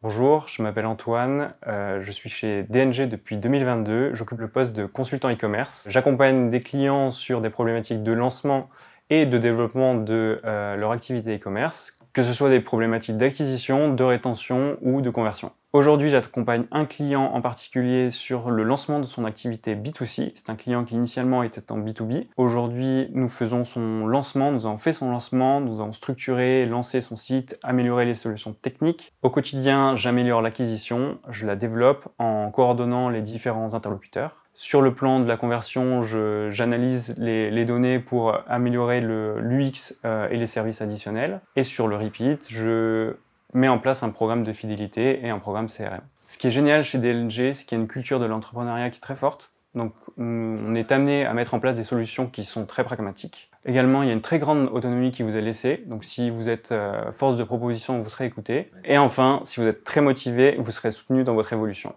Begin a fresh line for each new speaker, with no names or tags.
Bonjour, je m'appelle Antoine, euh, je suis chez DNG depuis 2022, j'occupe le poste de consultant e-commerce. J'accompagne des clients sur des problématiques de lancement et de développement de euh, leur activité e-commerce que ce soit des problématiques d'acquisition, de rétention ou de conversion. Aujourd'hui, j'accompagne un client en particulier sur le lancement de son activité B2C. C'est un client qui initialement était en B2B. Aujourd'hui, nous faisons son lancement, nous avons fait son lancement, nous avons structuré, lancé son site, amélioré les solutions techniques. Au quotidien, j'améliore l'acquisition, je la développe en coordonnant les différents interlocuteurs. Sur le plan de la conversion, j'analyse les, données pour améliorer l'UX le, euh, et les services additionnels. Et sur le je mets en place un programme de fidélité et un programme CRM. Ce qui est génial chez DLG, c'est qu'il y a une culture de l'entrepreneuriat qui est très forte. Donc on est amené à mettre en place des solutions qui sont très pragmatiques. Également, il y a une très grande autonomie qui vous est laissée. Donc si vous êtes euh, force de proposition, vous serez écouté. Et enfin, si vous êtes très motivé, vous serez soutenu dans votre évolution.